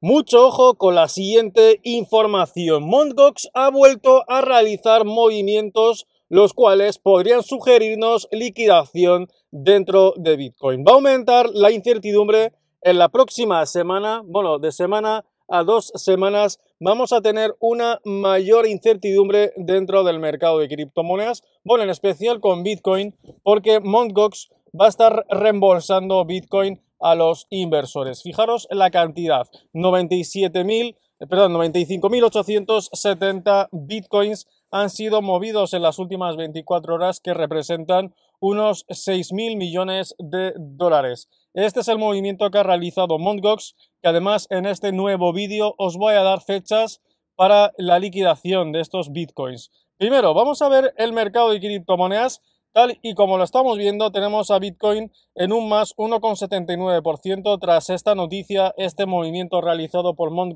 Mucho ojo con la siguiente información. Montgox ha vuelto a realizar movimientos los cuales podrían sugerirnos liquidación dentro de Bitcoin. Va a aumentar la incertidumbre en la próxima semana, bueno, de semana a dos semanas vamos a tener una mayor incertidumbre dentro del mercado de criptomonedas, bueno, en especial con Bitcoin, porque Mt. va a estar reembolsando Bitcoin a los inversores. Fijaros la cantidad, 97.000, eh, perdón, 95.870 bitcoins han sido movidos en las últimas 24 horas que representan unos 6.000 millones de dólares. Este es el movimiento que ha realizado Mt. que además en este nuevo vídeo os voy a dar fechas para la liquidación de estos bitcoins. Primero, vamos a ver el mercado de criptomonedas Tal y como lo estamos viendo, tenemos a Bitcoin en un más 1,79% tras esta noticia, este movimiento realizado por Mt.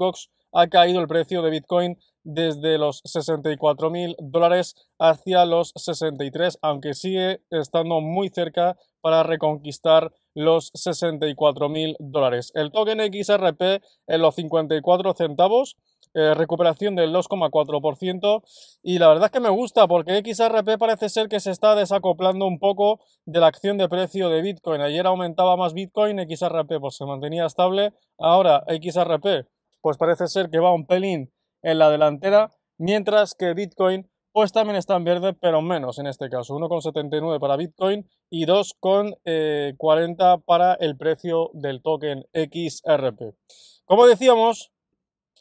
ha caído el precio de Bitcoin desde los 64 mil dólares hacia los 63, aunque sigue estando muy cerca para reconquistar los 64 mil dólares. El token XRP en los 54 centavos eh, recuperación del 2,4%. Y la verdad es que me gusta porque XRP parece ser que se está desacoplando un poco de la acción de precio de Bitcoin. Ayer aumentaba más Bitcoin, XRP pues se mantenía estable. Ahora XRP pues parece ser que va un pelín en la delantera, mientras que Bitcoin pues también está en verde, pero menos en este caso, 1,79 para Bitcoin y 2,40 para el precio del token XRP. Como decíamos,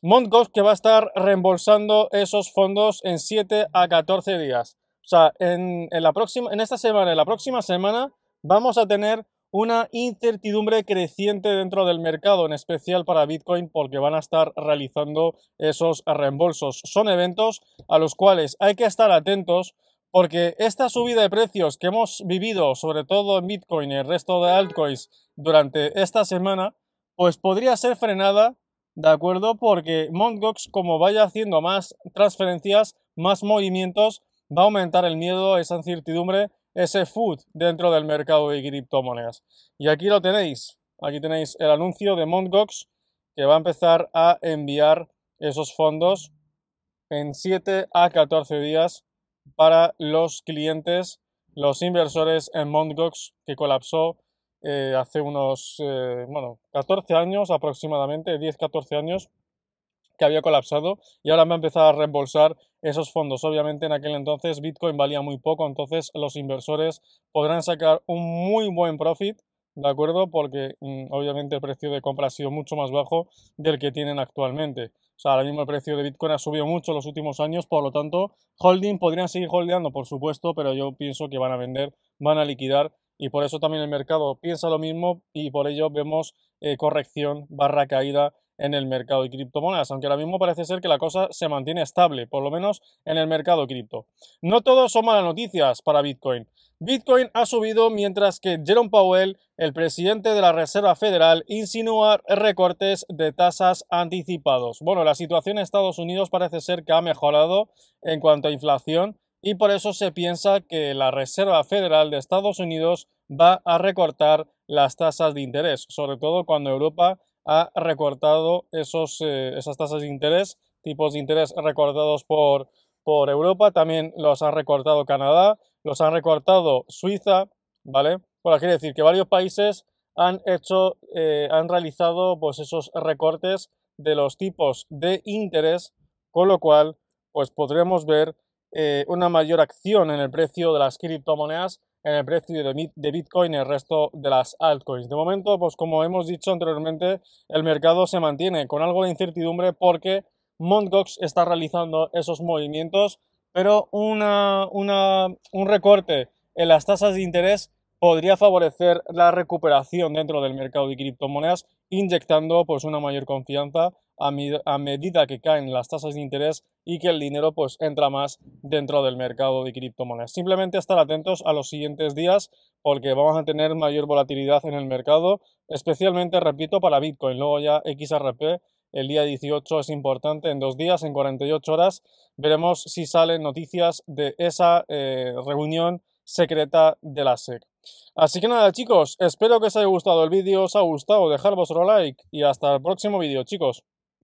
Montgolf que va a estar reembolsando esos fondos en 7 a 14 días. O sea, en, la próxima, en esta semana, en la próxima semana, vamos a tener una incertidumbre creciente dentro del mercado, en especial para Bitcoin, porque van a estar realizando esos reembolsos. Son eventos a los cuales hay que estar atentos porque esta subida de precios que hemos vivido, sobre todo en Bitcoin y el resto de altcoins durante esta semana, pues podría ser frenada ¿de acuerdo? Porque Montgox, como vaya haciendo más transferencias, más movimientos, va a aumentar el miedo, esa incertidumbre, ese food dentro del mercado de criptomonedas. Y aquí lo tenéis, aquí tenéis el anuncio de Montgox, que va a empezar a enviar esos fondos en 7 a 14 días para los clientes, los inversores en Montgox, que colapsó eh, hace unos, eh, bueno, 14 años aproximadamente, 10-14 años, que había colapsado y ahora me ha empezado a reembolsar esos fondos. Obviamente en aquel entonces Bitcoin valía muy poco, entonces los inversores podrán sacar un muy buen profit, ¿de acuerdo? Porque mm, obviamente el precio de compra ha sido mucho más bajo del que tienen actualmente. O sea, ahora mismo el precio de Bitcoin ha subido mucho en los últimos años, por lo tanto, holding podrían seguir holdeando, por supuesto, pero yo pienso que van a vender, van a liquidar y por eso también el mercado piensa lo mismo y por ello vemos eh, corrección barra caída en el mercado de criptomonedas, aunque ahora mismo parece ser que la cosa se mantiene estable, por lo menos en el mercado cripto. No todo son malas noticias para Bitcoin. Bitcoin ha subido mientras que Jerome Powell, el presidente de la Reserva Federal, insinúa recortes de tasas anticipados. Bueno, la situación en Estados Unidos parece ser que ha mejorado en cuanto a inflación y por eso se piensa que la Reserva Federal de Estados Unidos va a recortar las tasas de interés, sobre todo cuando Europa ha recortado esos, eh, esas tasas de interés, tipos de interés recortados por, por Europa, también los ha recortado Canadá, los han recortado Suiza, ¿vale? Bueno, quiere decir que varios países han hecho, eh, han realizado pues esos recortes de los tipos de interés, con lo cual pues podremos ver eh, una mayor acción en el precio de las criptomonedas, en el precio de, Bitcoin y el resto de las altcoins. De momento, pues como hemos dicho anteriormente, el mercado se mantiene con algo de incertidumbre porque Montgox está realizando esos movimientos, pero un recorte en las tasas de interés podría favorecer la recuperación dentro del mercado de criptomonedas, inyectando pues, una mayor confianza a, medida que caen las tasas de interés y que el dinero pues, entra más dentro del mercado de criptomonedas. Simplemente estar atentos a los siguientes días porque vamos a tener mayor volatilidad en el mercado, especialmente, repito, para Bitcoin. Luego ya XRP el día 18 es importante, en dos días, en 48 horas, veremos si salen noticias de esa eh, reunión secreta de la SEC. Así que nada chicos, espero que os haya gustado el vídeo, os ha gustado, dejar vuestro like y hasta el próximo vídeo chicos.